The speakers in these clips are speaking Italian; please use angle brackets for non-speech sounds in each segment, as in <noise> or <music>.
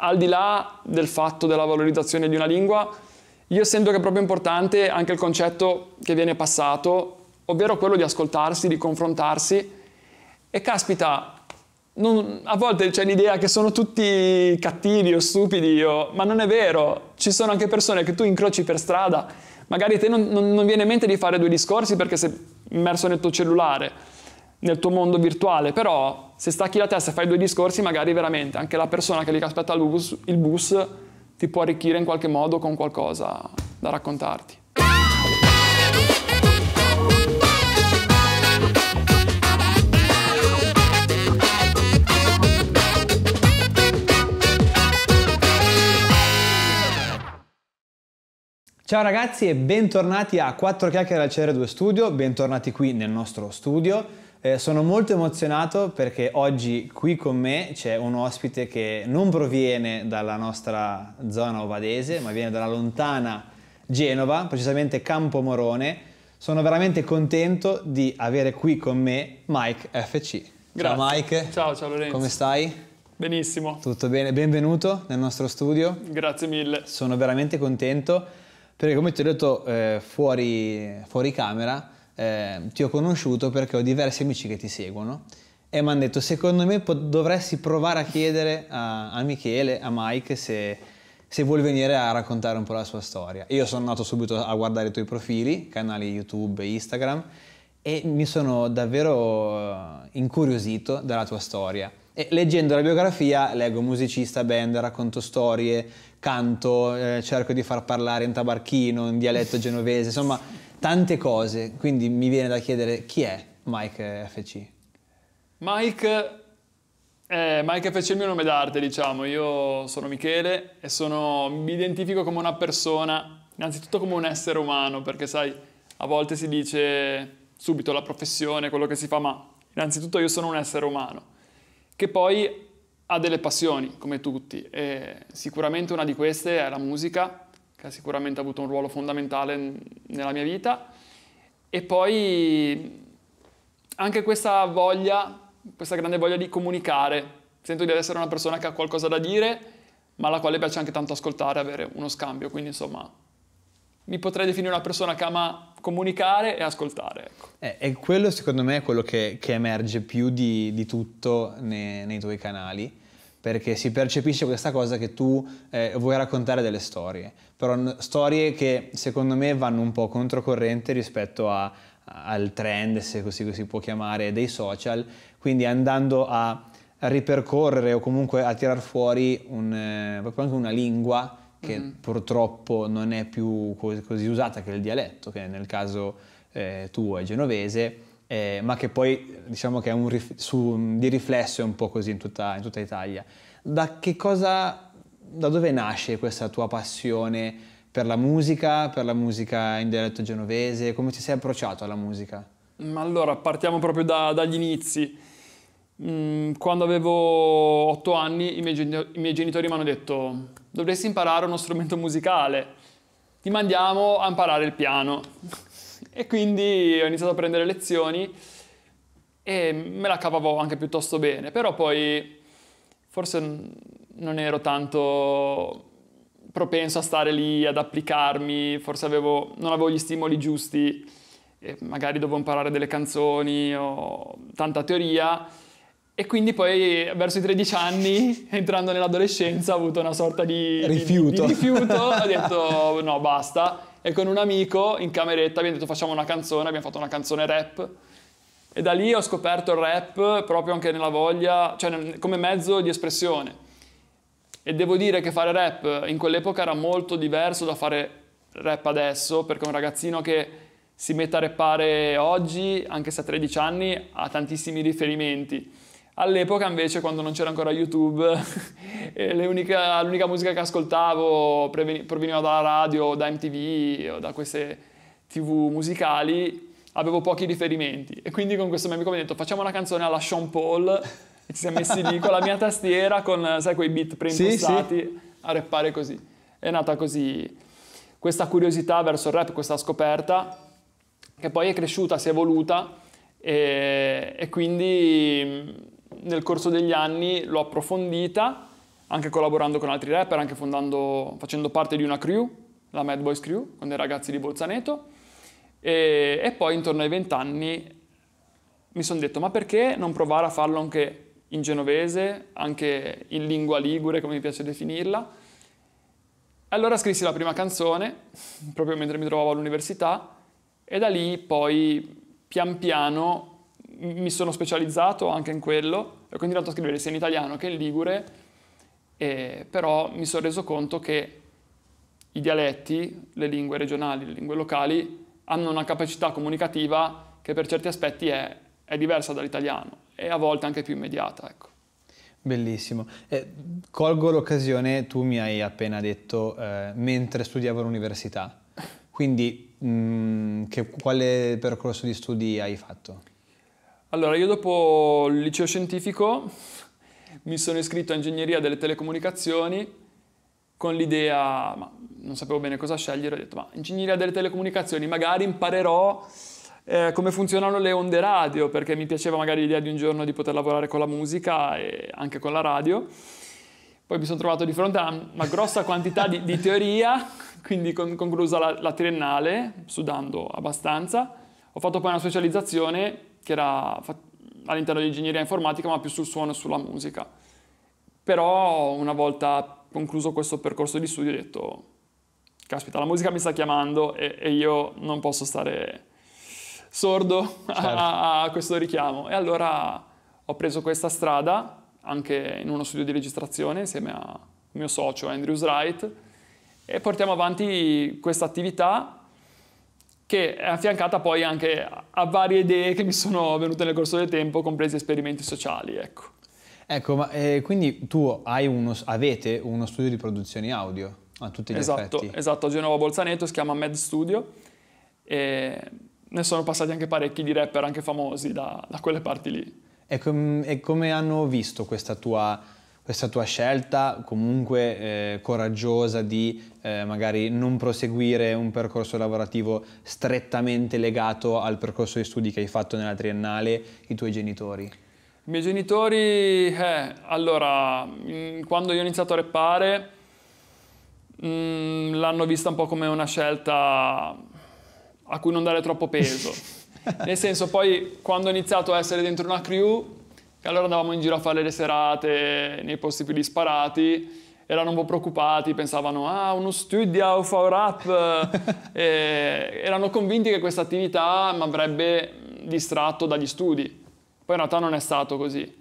al di là del fatto della valorizzazione di una lingua, io sento che è proprio importante anche il concetto che viene passato, ovvero quello di ascoltarsi, di confrontarsi. E caspita, non, a volte c'è l'idea che sono tutti cattivi o stupidi, o, ma non è vero. Ci sono anche persone che tu incroci per strada, magari te non, non, non viene in mente di fare due discorsi perché sei immerso nel tuo cellulare nel tuo mondo virtuale, però se stacchi la testa e fai due discorsi, magari veramente anche la persona che lì aspetta il bus, il bus ti può arricchire in qualche modo con qualcosa da raccontarti. Ciao ragazzi e bentornati a 4 chiacchiere al CR2 Studio, bentornati qui nel nostro studio. Eh, sono molto emozionato perché oggi qui con me c'è un ospite che non proviene dalla nostra zona ovadese, ma viene dalla lontana Genova, precisamente Campo Morone. Sono veramente contento di avere qui con me Mike FC. Grazie. Ciao Mike. Ciao, ciao Lorenzo. Come stai? Benissimo. Tutto bene, benvenuto nel nostro studio. Grazie mille. Sono veramente contento perché come ti ho detto eh, fuori, fuori camera, eh, ti ho conosciuto perché ho diversi amici che ti seguono e mi hanno detto secondo me dovresti provare a chiedere a, a Michele, a Mike se, se, vuol venire a raccontare un po' la sua storia. Io sono andato subito a guardare i tuoi profili, canali YouTube e Instagram e mi sono davvero eh, incuriosito dalla tua storia. E leggendo la biografia leggo musicista, band, racconto storie, canto, eh, cerco di far parlare in tabarchino, in dialetto genovese, insomma tante cose, quindi mi viene da chiedere chi è Mike FC? Mike, eh, Mike FC è il mio nome d'arte, diciamo, io sono Michele e sono, mi identifico come una persona, innanzitutto come un essere umano, perché sai, a volte si dice subito la professione, quello che si fa, ma innanzitutto io sono un essere umano, che poi ha delle passioni, come tutti, e sicuramente una di queste è la musica, che ha sicuramente avuto un ruolo fondamentale nella mia vita. E poi anche questa voglia, questa grande voglia di comunicare. Sento di essere una persona che ha qualcosa da dire, ma alla quale piace anche tanto ascoltare, avere uno scambio. Quindi insomma, mi potrei definire una persona che ama comunicare e ascoltare. Ecco. Eh, e quello secondo me è quello che, che emerge più di, di tutto nei, nei tuoi canali perché si percepisce questa cosa che tu eh, vuoi raccontare delle storie, però storie che secondo me vanno un po' controcorrente rispetto a, al trend, se così si può chiamare, dei social, quindi andando a ripercorrere o comunque a tirar fuori un, eh, proprio anche una lingua che mm. purtroppo non è più così, così usata che il dialetto, che nel caso eh, tuo è genovese, eh, ma che poi diciamo che è un rif- su, di riflesso è un po' così in tutta, in tutta Italia. Da che cosa, da dove nasce questa tua passione per la musica, per la musica in dialetto genovese? Come ti sei approcciato alla musica? Ma allora, partiamo proprio da, dagli inizi. Mm, quando avevo 8 anni i miei, genitori, i miei genitori mi hanno detto dovresti imparare uno strumento musicale, ti mandiamo a imparare il piano. E quindi ho iniziato a prendere lezioni e me la cavavo anche piuttosto bene, però poi forse non ero tanto propenso a stare lì, ad applicarmi, forse avevo, non avevo gli stimoli giusti, magari dovevo imparare delle canzoni o tanta teoria e quindi poi verso i 13 anni, <laughs> entrando nell'adolescenza, ho avuto una sorta di rifiuto, di, di rifiuto ho detto no basta e con un amico in cameretta abbiamo detto facciamo una canzone, abbiamo fatto una canzone rap e da lì ho scoperto il rap proprio anche nella voglia, cioè come mezzo di espressione. E devo dire che fare rap in quell'epoca era molto diverso da fare rap adesso, perché un ragazzino che si mette a rappare oggi, anche se ha 13 anni, ha tantissimi riferimenti. All'epoca invece, quando non c'era ancora YouTube, <laughs> unica, l'unica musica che ascoltavo proveniva dalla radio, da MTV o da queste tv musicali, avevo pochi riferimenti. E quindi con questo mio amico mi ha detto facciamo una canzone alla Sean Paul <laughs> e ci siamo messi lì con la mia tastiera, con sai, quei beat preimpossati, sì, sì. a rappare così. È nata così questa curiosità verso il rap, questa scoperta, che poi è cresciuta, si è evoluta e, e quindi nel corso degli anni l'ho approfondita, anche collaborando con altri rapper, anche fondando, facendo parte di una crew, la Mad Boys Crew, con dei ragazzi di Bolzaneto. E, e poi intorno ai vent'anni mi sono detto, ma perché non provare a farlo anche in genovese, anche in lingua ligure, come mi piace definirla. Allora scrissi la prima canzone, proprio mentre mi trovavo all'università, e da lì poi pian piano mi sono specializzato anche in quello, ho continuato a scrivere sia in italiano che in ligure, e, però mi sono reso conto che i dialetti, le lingue regionali, le lingue locali, hanno una capacità comunicativa che per certi aspetti è, è diversa dall'italiano e a volte anche più immediata. Ecco. Bellissimo. Eh, colgo l'occasione, tu mi hai appena detto, eh, mentre studiavo all'università, quindi mh, mm, che, quale percorso di studi hai fatto? Allora, io dopo il liceo scientifico mi sono iscritto a ingegneria delle telecomunicazioni con l'idea, ma non sapevo bene cosa scegliere, ho detto, ma ingegneria delle telecomunicazioni, magari imparerò eh, come funzionano le onde radio, perché mi piaceva magari l'idea di un giorno di poter lavorare con la musica e anche con la radio. Poi mi sono trovato di fronte a una, grossa quantità di, di, teoria, quindi con, conclusa la, la triennale, sudando abbastanza. Ho fatto poi una specializzazione che era all'interno di ingegneria informatica, ma più sul suono e sulla musica. Però una volta concluso questo percorso di studio ho detto, caspita, la musica mi sta chiamando e, e io non posso stare sordo <laughs> certo. a, a questo richiamo. E allora ho preso questa strada, anche in uno studio di registrazione, insieme a mio socio Andrew Wright, e portiamo avanti questa attività che è affiancata poi anche a varie idee che mi sono venute nel corso del tempo, compresi esperimenti sociali, ecco. Ecco, ma eh, quindi tu uno, avete uno studio di produzioni audio a tutti gli esatto, effetti? Esatto, a Genova Bolzaneto si chiama Med Studio e ne sono passati anche parecchi di rapper anche famosi da, da quelle parti lì. E, com e come hanno visto questa tua questa tua scelta comunque eh, coraggiosa di eh, magari non proseguire un percorso lavorativo strettamente legato al percorso di studi che hai fatto nella triennale, i tuoi genitori? I miei genitori, eh, allora, mm, quando io ho iniziato a repare, mm, l'hanno vista un po' come una scelta a cui non dare troppo peso. <laughs> Nel senso, poi quando ho iniziato a essere dentro una crew, e allora andavamo in giro a fare le serate nei posti più disparati, erano un po' preoccupati, pensavano ah uno studio, fa un rap, <laughs> erano convinti che questa attività mi avrebbe distratto dagli studi, poi in realtà non è stato così.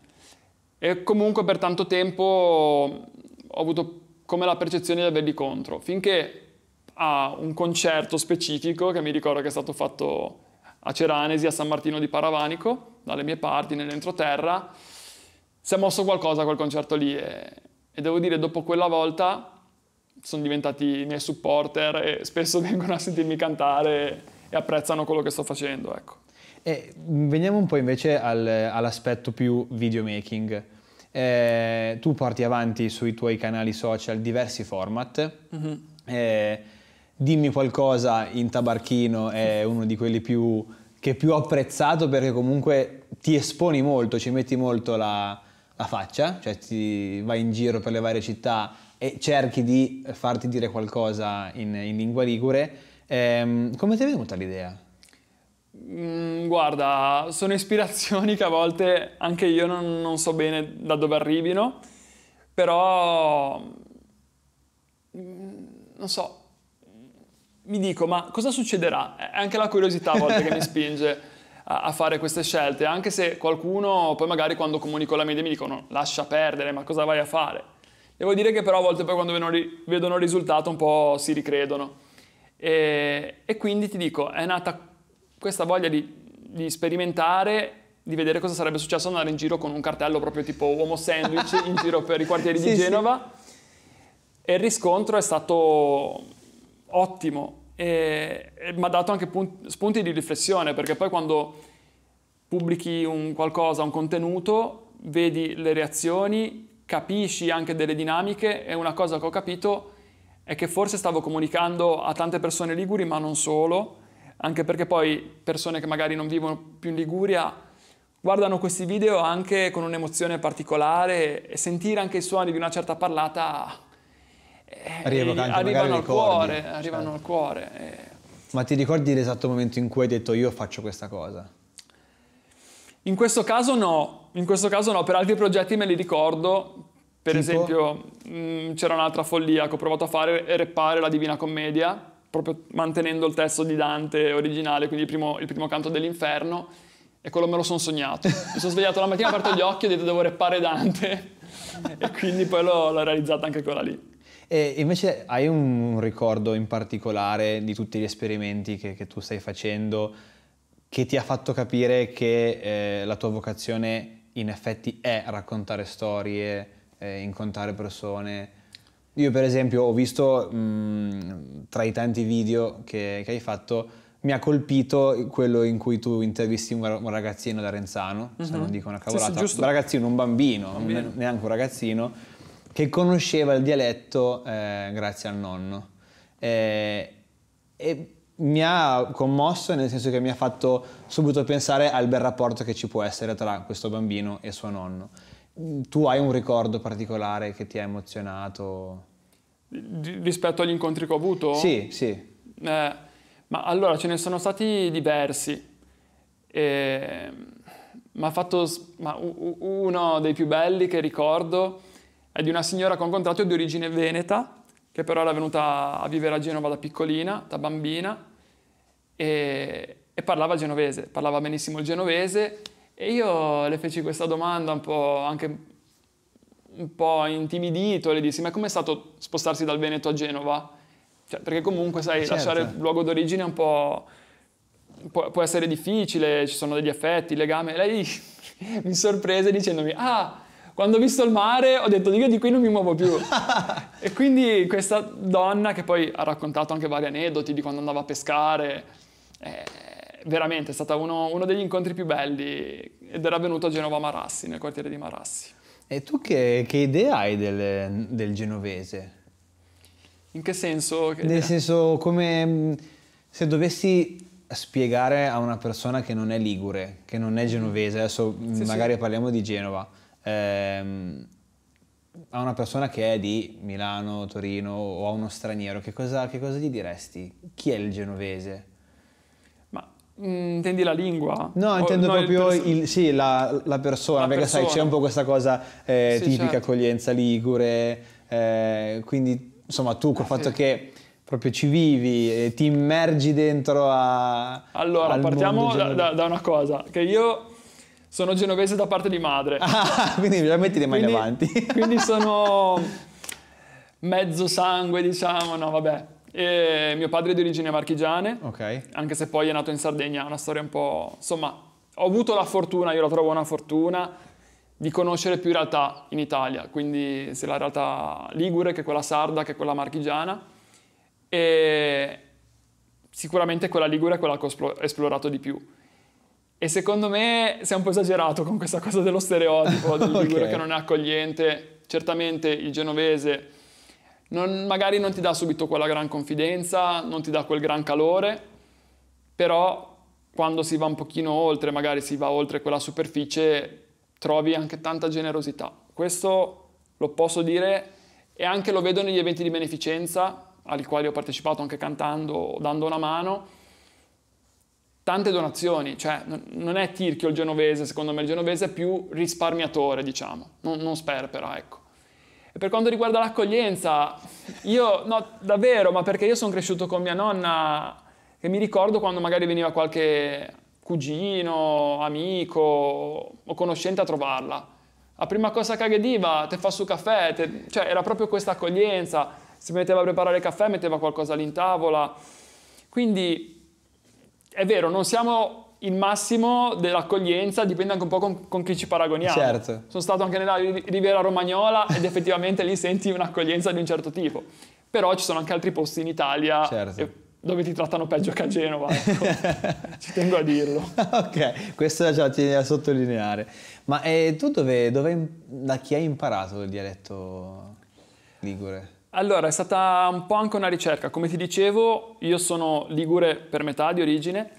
E comunque per tanto tempo ho avuto come la percezione di averli contro, finché a un concerto specifico che mi ricordo che è stato fatto a Ceranesi, a San Martino di Paravanico, dalle mie parti, nell'entroterra. Si è mosso qualcosa quel concerto lì e, e devo dire, dopo quella volta sono diventati i miei supporter e spesso <laughs> vengono a sentirmi cantare e apprezzano quello che sto facendo. Ecco. E veniamo un po' invece al, all'aspetto più videomaking. Eh, tu porti avanti sui tuoi canali social diversi format. Mm-hmm. Eh, Dimmi qualcosa in Tabarchino è uno di quelli più, che più ho apprezzato perché comunque ti esponi molto, ci metti molto la, la faccia, cioè ti vai in giro per le varie città e cerchi di farti dire qualcosa in, in lingua ligure. Ehm, come ti è venuta l'idea? Mm, guarda, sono ispirazioni che a volte anche io non, non so bene da dove arrivino, però mm, non so, mi dico, ma cosa succederà? È anche la curiosità a volte che mi <laughs> spinge a fare queste scelte, anche se qualcuno poi magari quando comunico la media mi dicono lascia perdere, ma cosa vai a fare? Devo dire che però a volte poi quando vedono il risultato un po' si ricredono. E, e quindi ti dico, è nata questa voglia di, di, sperimentare, di vedere cosa sarebbe successo andare in giro con un cartello proprio tipo uomo sandwich in giro per i quartieri <laughs> sì, di Genova. Sì. E il riscontro è stato ottimo e, e mi ha dato anche punt- spunti di riflessione perché poi quando pubblichi un qualcosa, un contenuto, vedi le reazioni, capisci anche delle dinamiche e una cosa che ho capito è che forse stavo comunicando a tante persone liguri ma non solo, anche perché poi persone che magari non vivono più in Liguria guardano questi video anche con un'emozione particolare e sentire anche i suoni di una certa parlata eh, Arriva arrivano al certo. cuore, arrivano cioè. al cuore. Ma ti ricordi l'esatto momento in cui hai detto io faccio questa cosa? In questo caso no, in questo caso no, per altri progetti me li ricordo, per tipo? esempio mh, mm, c'era un'altra follia che ho provato a fare eh, reppare la Divina Commedia, proprio mantenendo il testo di Dante originale, quindi il primo, il primo canto dell'inferno, e quello me lo sono sognato. Mi sono svegliato la mattina, ho aperto gli occhi e ho detto devo reppare Dante, <laughs> e quindi poi l'ho, l'ho realizzata anche quella lì. E invece hai un ricordo in particolare di tutti gli esperimenti che, che tu stai facendo che ti ha fatto capire che eh, la tua vocazione in effetti è raccontare storie, eh, incontrare persone? Io per esempio ho visto mh, mm, tra i tanti video che, che, hai fatto, mi ha colpito quello in cui tu intervisti un, un ragazzino da Renzano, mm -hmm. se non mhm. dico una cavolata, sì, sì, un ragazzino, un bambino, un bambino. neanche un ragazzino, che conosceva il dialetto eh, grazie al nonno. Eh, e mi ha commosso nel senso che mi ha fatto subito pensare al bel rapporto che ci può essere tra questo bambino e suo nonno. Tu hai un ricordo particolare che ti ha emozionato? Rispetto agli incontri che ho avuto? Sì, sì. Eh, ma allora ce ne sono stati diversi. E... Ma fatto ma uno dei più belli che ricordo è di una signora con contratto di origine veneta, che però era venuta a vivere a Genova da piccolina, da bambina, e, e parlava genovese, parlava benissimo il genovese, e io le feci questa domanda un po' anche un po' intimidito, le dissi, ma com'è stato spostarsi dal Veneto a Genova? Cioè, perché comunque, sai, certo. lasciare il luogo d'origine è un po'... Pu- può essere difficile, ci sono degli affetti, legami. Lei <laughs> mi sorprese dicendomi, ah, quando ho visto il mare ho detto io di qui non mi muovo più. <laughs> e quindi questa donna che poi ha raccontato anche vari aneddoti di quando andava a pescare, è eh, veramente è stato uno, uno degli incontri più belli ed era venuto a Genova Marassi, nel quartiere di Marassi. E tu che, che idea hai del, del, genovese? In che senso? Che Nel senso come se dovessi spiegare a una persona che non è ligure, che non è genovese, adesso sì, magari sì. parliamo di Genova, ehm, a una persona che è di Milano, Torino o a uno straniero, che cosa, che cosa gli diresti? Chi è il genovese? Ma mm, Intendi la lingua? No, intendo no, proprio il il, sì, la, la, persona, la perché persona. sai, c'è un po' questa cosa eh, sì, certo. tipica certo. accoglienza ligure, eh, quindi insomma tu col eh, fatto sì. che proprio ci vivi, e ti immergi dentro a... Allora, partiamo da, da, da una cosa, che io sono genovese da parte di madre. Ah, <laughs> quindi veramente le mani quindi, avanti. <laughs> quindi sono <laughs> mezzo sangue, diciamo, no vabbè. E mio padre è di origine marchigiane, okay. anche se poi è nato in Sardegna, una storia un po'... Insomma, ho avuto la fortuna, io la trovo una fortuna, di conoscere più realtà in Italia, quindi sia la realtà ligure che quella sarda che quella marchigiana e sicuramente quella ligure è quella che ho esplorato di più. E secondo me si è un po' esagerato con questa cosa dello stereotipo, <laughs> del Ligure okay. che non è accogliente. Certamente il genovese non, magari non ti dà subito quella gran confidenza, non ti dà quel gran calore, però quando si va un pochino oltre, magari si va oltre quella superficie, trovi anche tanta generosità. Questo lo posso dire e anche lo vedo negli eventi di beneficenza, ai quali ho partecipato anche cantando o dando una mano tante donazioni, cioè non è Tirchio il genovese, secondo me il genovese è più risparmiatore, diciamo, non, non sperpera, ecco. E per quanto riguarda l'accoglienza, io, no, davvero, ma perché io sono cresciuto con mia nonna e mi ricordo quando magari veniva qualche cugino, amico o conoscente a trovarla. La prima cosa che agediva, te fa su caffè, te... cioè era proprio questa accoglienza, si metteva a preparare il caffè, metteva qualcosa lì in tavola. Quindi è vero, non siamo il massimo dell'accoglienza dipende anche un po' con, con chi ci paragoniamo. Certo. Sono stato anche nella Riviera Romagnola ed <laughs> effettivamente lì senti un'accoglienza di un certo tipo. Però ci sono anche altri posti in Italia certo. dove ti trattano peggio che a Genova. Ecco. <laughs> ci tengo a dirlo. ok, questo già tieni a sottolineare. Ma eh, tu dove, dove, da chi hai imparato il dialetto ligure? Allora, è stata un po' anche una ricerca. Come ti dicevo, io sono ligure per metà di origine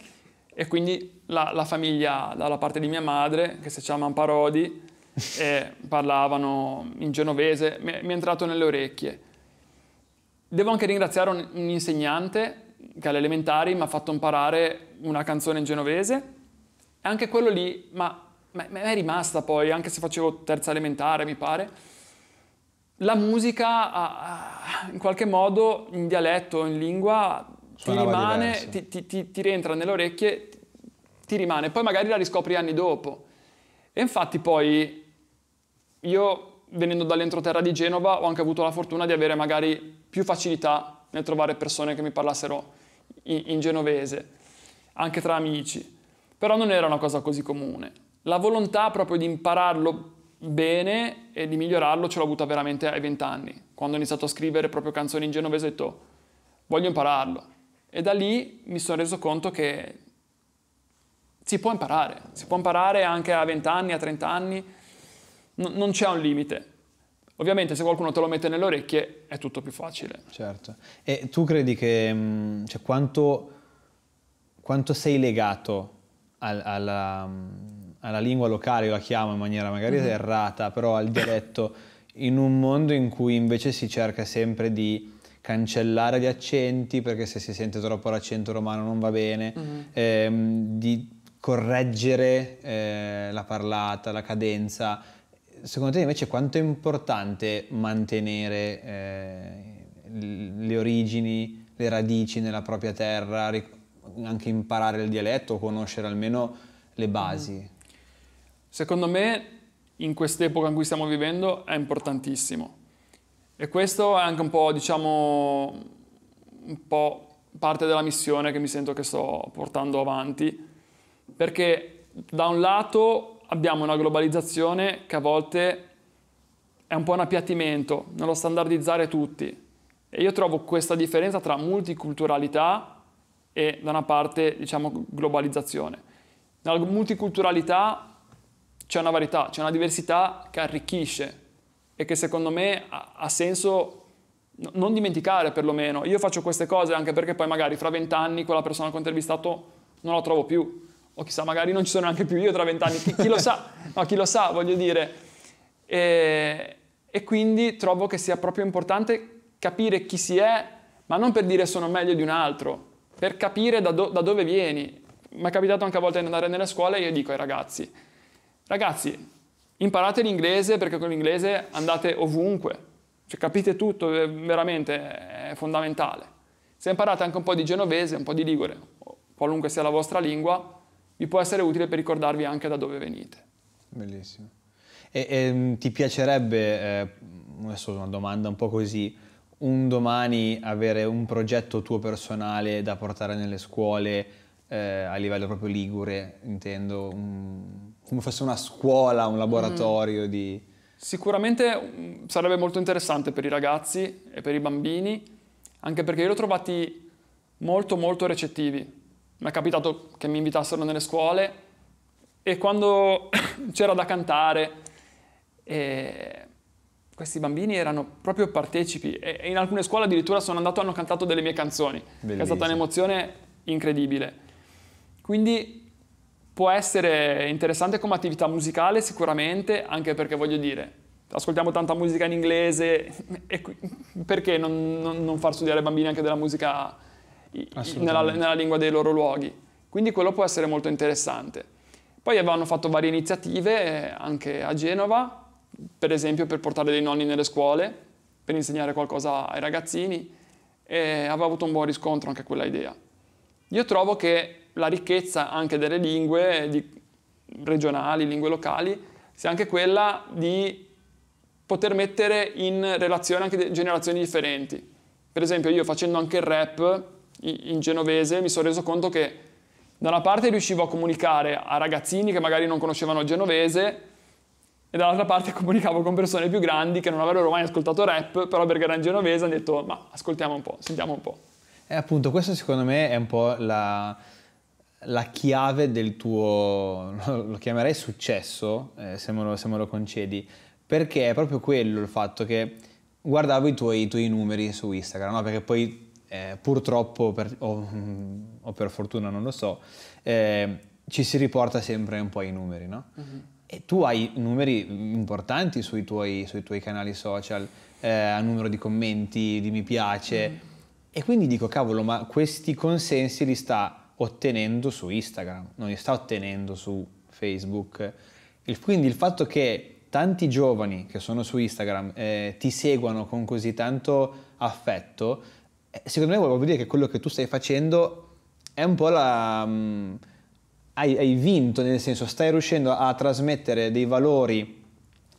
e quindi la, la famiglia, dalla parte di mia madre, che si chiama Parodi, <laughs> e eh, parlavano in genovese, mi, mi è entrato nelle orecchie. Devo anche ringraziare un, un insegnante che alle elementari mi ha fatto imparare una canzone in genovese. E anche quello lì, ma, ma, è rimasta poi, anche se facevo terza elementare, mi pare la musica in qualche modo in dialetto, in lingua, ti, rimane, ti, ti, ti rientra nelle orecchie, ti rimane, poi magari la riscopri anni dopo. E infatti poi io venendo dall'entroterra di Genova ho anche avuto la fortuna di avere magari più facilità nel trovare persone che mi parlassero in, in genovese, anche tra amici, però non era una cosa così comune. La volontà proprio di impararlo bene e di migliorarlo ce l'ho avuta veramente ai vent'anni. Quando ho iniziato a scrivere proprio canzoni in genovese ho detto voglio impararlo. E da lì mi sono reso conto che si può imparare, si può imparare anche a 20 anni, a 30 anni, N- non c'è un limite. Ovviamente se qualcuno te lo mette nelle orecchie è tutto più facile. Certo. E tu credi che mm, cioè, quanto, quanto sei legato al, alla mm, alla lingua locale, io la chiamo in maniera magari mm-hmm. errata, però al dialetto, in un mondo in cui invece si cerca sempre di cancellare gli accenti, perché se si sente troppo l'accento romano non va bene, mm-hmm. ehm, di correggere eh, la parlata, la cadenza. Secondo te invece quanto è importante mantenere eh, le origini, le radici nella propria terra, anche imparare il dialetto conoscere almeno le basi? Mm-hmm. Secondo me, in quest'epoca in cui stiamo vivendo, è importantissimo. E questo è anche un po', diciamo, un po' parte della missione che mi sento che sto portando avanti, perché da un lato abbiamo una globalizzazione che a volte è un po' un appiattimento, nello standardizzare tutti. E io trovo questa differenza tra multiculturalità e da una parte, diciamo, globalizzazione. Nella multiculturalità c'è una varietà, c'è una diversità che arricchisce e che secondo me ha, ha senso non dimenticare perlomeno. Io faccio queste cose anche perché poi magari fra vent'anni quella persona che ho intervistato non la trovo più. O chissà, magari non ci sono neanche più io tra vent'anni. Chi, chi, lo sa? No, chi lo sa, voglio dire. E, e quindi trovo che sia proprio importante capire chi si è, ma non per dire sono meglio di un altro, per capire da, do, da dove vieni. Mi è capitato anche a volte di andare nelle scuole e io dico ai ragazzi, Ragazzi, imparate l'inglese perché con l'inglese andate ovunque, cioè, capite tutto, eh, veramente è fondamentale. Se imparate anche un po' di genovese, un po' di ligure, qualunque sia la vostra lingua, vi può essere utile per ricordarvi anche da dove venite. Bellissimo. E, e ehm, ti piacerebbe, eh, adesso una domanda un po' così, un domani avere un progetto tuo personale da portare nelle scuole eh, a livello proprio ligure, intendo? Un mm, come fosse una scuola, un laboratorio mm. di... Sicuramente mm, sarebbe molto interessante per i ragazzi e per i bambini, anche perché io li ho trovati molto molto recettivi. Mi è capitato che mi invitassero nelle scuole e quando <coughs> c'era da cantare eh, questi bambini erano proprio partecipi e in alcune scuole addirittura sono andato e hanno cantato delle mie canzoni, Bellissimo. è stata un'emozione incredibile. Quindi può essere interessante come attività musicale sicuramente, anche perché voglio dire, ascoltiamo tanta musica in inglese, <laughs> e perché non, non, non far studiare ai bambini anche della musica nella, nella lingua dei loro luoghi? Quindi quello può essere molto interessante. Poi avevano fatto varie iniziative eh, anche a Genova, per esempio per portare dei nonni nelle scuole, per insegnare qualcosa ai ragazzini e aveva avuto un buon riscontro anche quella idea. Io trovo che la ricchezza anche delle lingue di, regionali, lingue locali, sia anche quella di poter mettere in relazione anche generazioni differenti. Per esempio io facendo anche il rap in genovese mi sono reso conto che da una parte riuscivo a comunicare a ragazzini che magari non conoscevano il genovese e dall'altra parte <laughs> comunicavo con persone più grandi che non avrebbero mai ascoltato rap, però perché erano in genovese hanno detto ma ascoltiamo un po', sentiamo un po'. E appunto questo secondo me è un po' la la chiave del tuo, lo chiamerei successo, eh, se, me lo, se, me lo, concedi, perché è proprio quello il fatto che guardavo i tuoi, i tuoi numeri su Instagram, no? perché poi eh, purtroppo, per, o, o, per fortuna non lo so, eh, ci si riporta sempre un po' ai numeri, no? Uh-huh. E tu hai numeri importanti sui tuoi, sui tuoi canali social, eh, a numero di commenti, di mi piace, uh-huh. e quindi dico, cavolo, ma questi consensi li sta ottenendo su Instagram, non li sta ottenendo su Facebook. Il, quindi il fatto che tanti giovani che sono su Instagram eh, ti seguano con così tanto affetto, eh, secondo me vuol dire che quello che tu stai facendo è un po' la... Mh, mm, hai, hai vinto, nel senso stai riuscendo a trasmettere dei valori,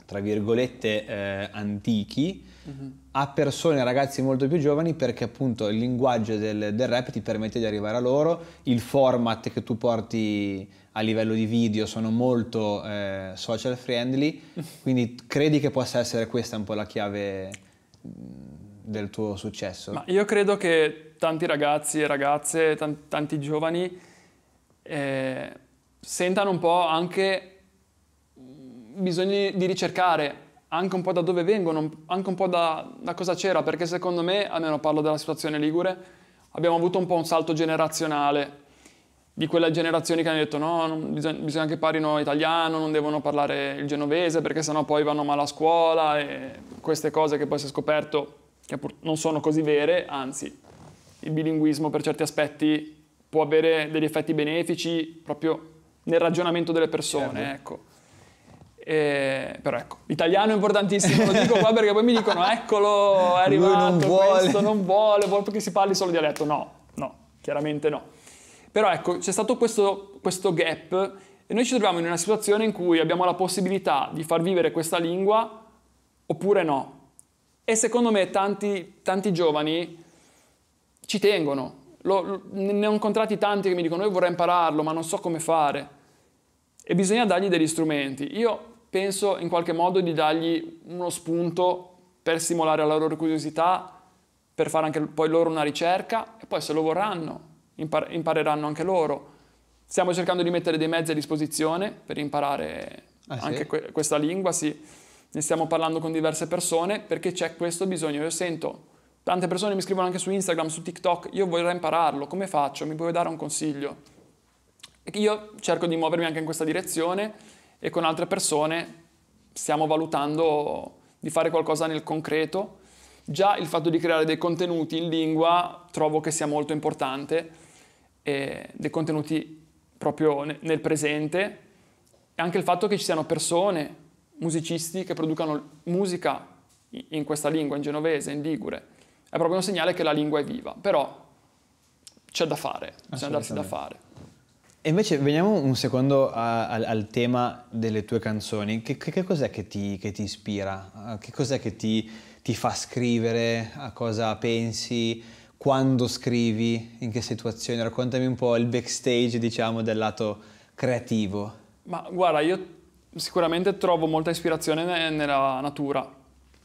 tra virgolette, eh, antichi. Mm-hmm a persone, ragazzi molto più giovani, perché appunto il linguaggio del, del, rap ti permette di arrivare a loro, il format che tu porti a livello di video sono molto eh, social friendly, <laughs> quindi credi che possa essere questa un po' la chiave mm, del tuo successo? Ma io credo che tanti ragazzi e ragazze, tanti, tanti giovani eh, sentano un po' anche mm, bisogno di ricercare anche un po' da dove vengono, anche un po' da, da cosa c'era, perché secondo me, almeno parlo della situazione Ligure, abbiamo avuto un po' un salto generazionale di quelle generazioni che hanno detto no, bisogna, bisogna, che parlino italiano, non devono parlare il genovese perché sennò poi vanno male a scuola e queste cose che poi si è scoperto che non sono così vere, anzi il bilinguismo per certi aspetti può avere degli effetti benefici proprio nel ragionamento delle persone, certo. ecco. Eh, però ecco, l'italiano è importantissimo, lo dico qua perché poi mi dicono eccolo, è arrivato, Lui non vuole. questo non vuole, vuole che si parli solo dialetto. No, no, chiaramente no. Però ecco, c'è stato questo, questo gap e noi ci troviamo in una situazione in cui abbiamo la possibilità di far vivere questa lingua oppure no. E secondo me tanti, tanti giovani ci tengono. lo, ne ho incontrati tanti che mi dicono io vorrei impararlo ma non so come fare e bisogna dargli degli strumenti. Io penso in qualche modo di dargli uno spunto per stimolare la loro curiosità, per fare anche poi loro una ricerca e poi se lo vorranno impar- impareranno anche loro. Stiamo cercando di mettere dei mezzi a disposizione per imparare ah, anche sì? que- questa lingua, sì. Ne stiamo parlando con diverse persone perché c'è questo bisogno. Io sento tante persone mi scrivono anche su Instagram, su TikTok, io vorrei impararlo, come faccio? Mi puoi dare un consiglio? E io cerco di muovermi anche in questa direzione e con altre persone stiamo valutando di fare qualcosa nel concreto. Già il fatto di creare dei contenuti in lingua trovo che sia molto importante, eh, dei contenuti proprio nel presente e anche il fatto che ci siano persone, musicisti che producano musica in questa lingua, in genovese, in ligure, è proprio un segnale che la lingua è viva, però c'è da fare, bisogna darsi da fare. E invece veniamo un secondo a, a, al tema delle tue canzoni. Che, che, che cos'è che ti, che ti, ispira? Eh, che cos'è che ti, ti fa scrivere? A cosa pensi? Quando scrivi? In che situazioni? Raccontami un po' il backstage, diciamo, del lato creativo. Ma guarda, io sicuramente trovo molta ispirazione nella natura.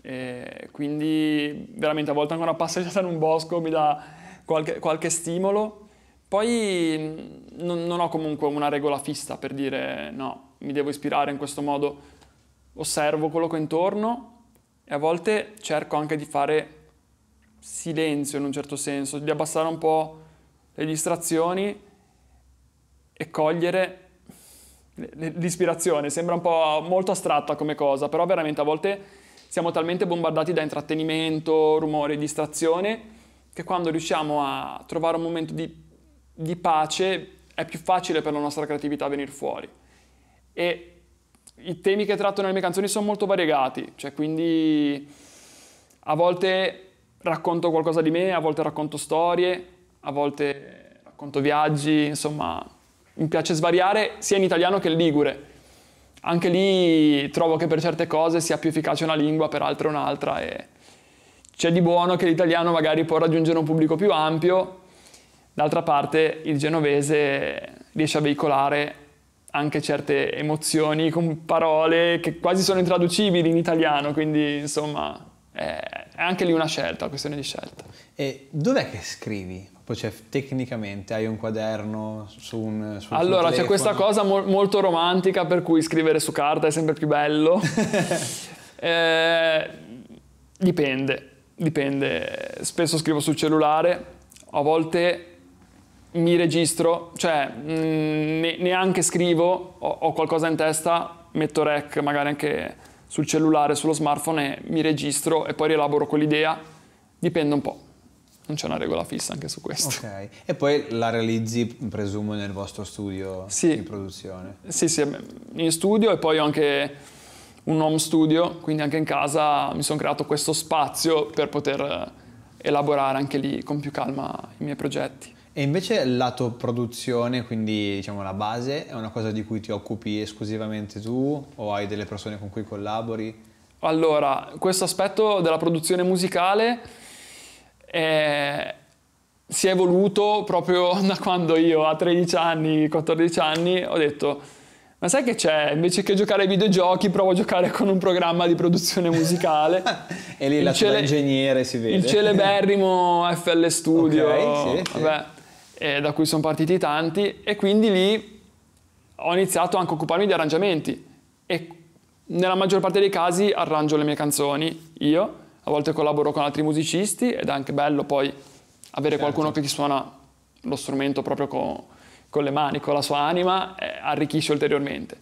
E quindi veramente a volte anche una passeggiata in un bosco mi dà qualche, qualche stimolo poi mm, non, non ho comunque una regola fissa per dire no, mi devo ispirare in questo modo. Osservo quello che ho intorno e a volte cerco anche di fare silenzio in un certo senso, di abbassare un po' le distrazioni e cogliere l'ispirazione. Sembra un po' molto astratta come cosa, però veramente a volte siamo talmente bombardati da intrattenimento, rumore, distrazione, che quando riusciamo a trovare un momento di di pace è più facile per la nostra creatività venire fuori. E i temi che tratto nelle mie canzoni sono molto variegati, cioè quindi a volte racconto qualcosa di me, a volte racconto storie, a volte racconto viaggi, insomma mi piace svariare sia in italiano che in ligure. Anche lì trovo che per certe cose sia più efficace una lingua, per altre un'altra e c'è di buono che l'italiano magari può raggiungere un pubblico più ampio, D'altra parte il genovese riesce a veicolare anche certe emozioni con parole che quasi sono intraducibili in italiano, quindi insomma è anche lì una scelta, una questione di scelta. E dov'è che scrivi? Cioè, tecnicamente hai un quaderno su un su Allora, c'è questa cosa mol- molto romantica per cui scrivere su carta è sempre più bello. <laughs> eh, dipende, dipende. Spesso scrivo sul cellulare, a volte mi registro, cioè mh, mm, neanche scrivo, ho, ho, qualcosa in testa, metto rec magari anche sul cellulare, sullo smartphone e mi registro e poi rielaboro quell'idea, dipende un po'. Non c'è una regola fissa anche su questo. Ok, e poi la realizzi, presumo, nel vostro studio sì. di produzione? Sì, sì, in studio e poi ho anche un home studio, quindi anche in casa mi sono creato questo spazio per poter eh, elaborare anche lì con più calma i miei progetti. E invece il lato produzione, quindi diciamo la base, è una cosa di cui ti occupi esclusivamente tu o hai delle persone con cui collabori? Allora, questo aspetto della produzione musicale è, eh, si è evoluto proprio <laughs> da quando io a 13 anni, 14 anni ho detto ma sai che c'è? Invece che giocare ai videogiochi provo a giocare con un programma di produzione musicale. <laughs> e lì il la cele- ingegnere si vede. Il celeberrimo <laughs> FL Studio. Okay, sì, sì. Vabbè eh, da cui sono partiti tanti e quindi lì ho iniziato anche a occuparmi di arrangiamenti e nella maggior parte dei casi arrangio le mie canzoni io, a volte collaboro con altri musicisti ed è anche bello poi avere certo. qualcuno che ti suona lo strumento proprio con, con le mani, con la sua anima, eh, arricchisce ulteriormente.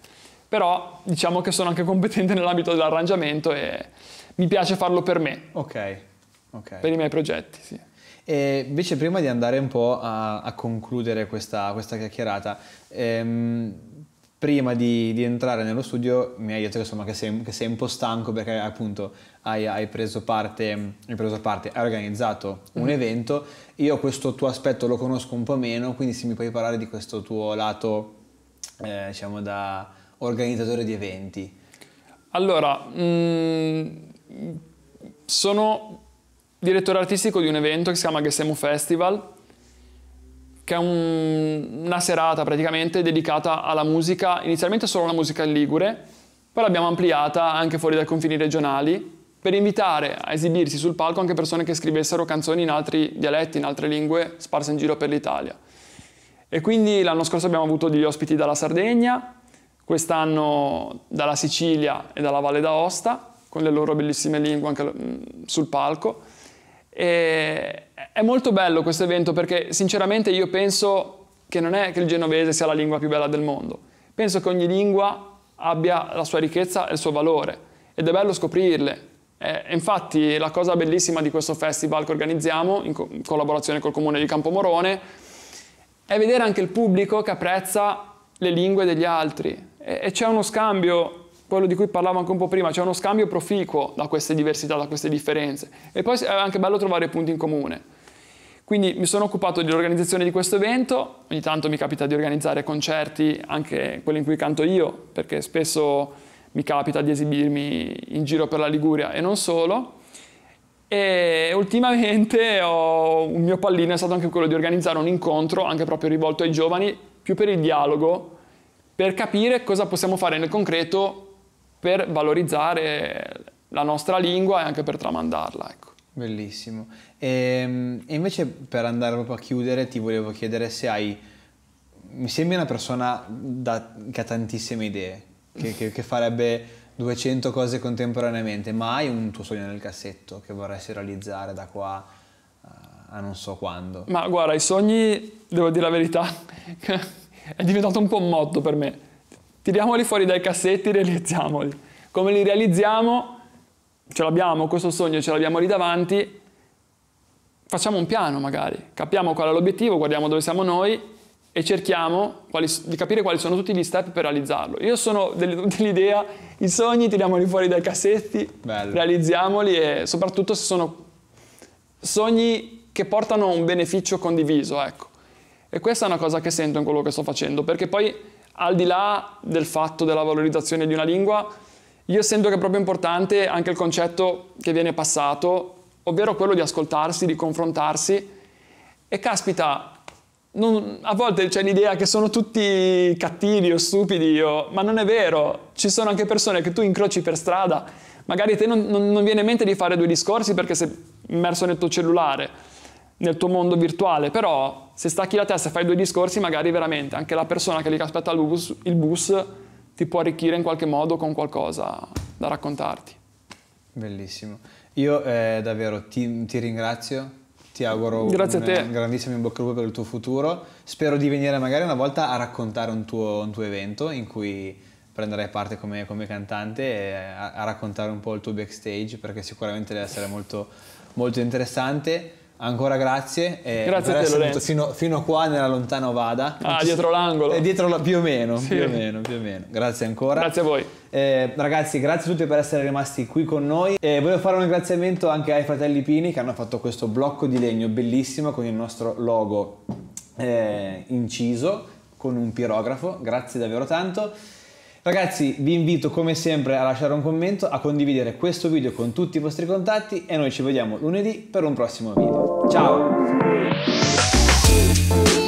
Però diciamo che sono anche competente <laughs> nell'ambito dell'arrangiamento e mi piace farlo per me. Ok, ok. Per i miei progetti, sì. E invece prima di andare un po' a, a concludere questa, questa chiacchierata, ehm, prima di, di, entrare nello studio mi hai detto che, insomma, che, sei, che sei, un po' stanco perché appunto hai, hai, preso, parte, hai preso, parte, hai organizzato un mm-hmm. evento, io questo tuo aspetto lo conosco un po' meno, quindi se mi puoi parlare di questo tuo lato, eh, diciamo, da organizzatore di eventi. Allora, mh, mm, sono direttore artistico di un evento che si chiama Gessemu Festival, che è un, una serata praticamente dedicata alla musica, inizialmente solo alla musica in Ligure, poi l'abbiamo ampliata anche fuori dai confini regionali per invitare a esibirsi sul palco anche persone che scrivessero canzoni in altri dialetti, in altre lingue, sparse in giro per l'Italia. E quindi l'anno scorso abbiamo avuto degli ospiti dalla Sardegna, quest'anno dalla Sicilia e dalla Valle d'Aosta, con le loro bellissime lingue anche mm, sul palco. E è molto bello questo evento perché sinceramente io penso che non è che il genovese sia la lingua più bella del mondo, penso che ogni lingua abbia la sua ricchezza e il suo valore ed è bello scoprirle. Eh, infatti la cosa bellissima di questo festival che organizziamo in, co- in collaborazione col comune di Campomorone è vedere anche il pubblico che apprezza le lingue degli altri e, e c'è uno scambio quello di cui parlavo anche un po' prima, c'è cioè uno scambio proficuo da queste diversità, da queste differenze. E poi è anche bello trovare punti in comune. Quindi mi sono occupato dell'organizzazione di questo evento, ogni tanto mi capita di organizzare concerti, anche quelli in cui canto io, perché spesso mi capita di esibirmi in giro per la Liguria e non solo. E ultimamente ho, un mio pallino è stato anche quello di organizzare un incontro, anche proprio rivolto ai giovani, più per il dialogo, per capire cosa possiamo fare nel concreto per valorizzare la nostra lingua e anche per tramandarla. Ecco. Bellissimo. E, ehm, e, invece per andare proprio a chiudere ti volevo chiedere se hai... Mi sembri una persona da, che ha tantissime idee, che, che, che farebbe 200 cose contemporaneamente, ma hai un tuo sogno nel cassetto che vorresti realizzare da qua eh, a non so quando? Ma guarda, i sogni, devo dire la verità, <laughs> è diventato un po' un motto per me Tiriamoli fuori dai cassetti e realizziamoli. Come li realizziamo? Ce l'abbiamo, questo sogno ce l'abbiamo lì davanti. Facciamo un piano magari, capiamo qual è l'obiettivo, guardiamo dove siamo noi e cerchiamo quali, di capire quali sono tutti gli step per realizzarlo. Io sono <laughs> dell'idea, i sogni tiriamoli fuori dai cassetti, Bello. realizziamoli e soprattutto se sono sogni che portano un beneficio condiviso, ecco. E questa è una cosa che sento in quello che sto facendo, perché poi al di là del fatto della valorizzazione di una lingua, io sento che è proprio importante anche il concetto che viene passato, ovvero quello di ascoltarsi, di confrontarsi. E caspita, non, a volte c'è l'idea che sono tutti cattivi o stupidi, o, ma non è vero. Ci sono anche persone che tu incroci per strada. Magari a te non, non, non viene in mente di fare due discorsi perché sei immerso nel tuo cellulare nel tuo mondo virtuale, però se stacchi la testa e fai due discorsi, magari veramente anche la persona che lì che aspetta bus, il bus ti può arricchire in qualche modo con qualcosa da raccontarti. Bellissimo. Io eh, davvero ti, ti, ringrazio, ti auguro Grazie un, un grandissimo in bocca al lupo per il tuo futuro. Spero di venire magari una volta a raccontare un tuo, un tuo evento in cui prenderai parte come, come cantante e a, a, raccontare un po' il tuo backstage perché sicuramente deve essere molto, molto interessante ancora grazie. E eh, grazie per a te, Lorenzo. Fino, fino qua nella lontana Ovada. Ah, dietro l'angolo. Eh, dietro la, più, o meno, sì. più o meno, più o meno. Grazie ancora. Grazie a voi. Eh, ragazzi, grazie a tutti per essere rimasti qui con noi. Eh, volevo fare un ringraziamento anche ai fratelli Pini che hanno fatto questo blocco di legno bellissimo con il nostro logo eh, inciso con un pirografo. Grazie davvero tanto. Ragazzi, vi invito come sempre a lasciare un commento, a condividere questo video con tutti i vostri contatti e noi ci vediamo lunedì per un prossimo video. Ciao!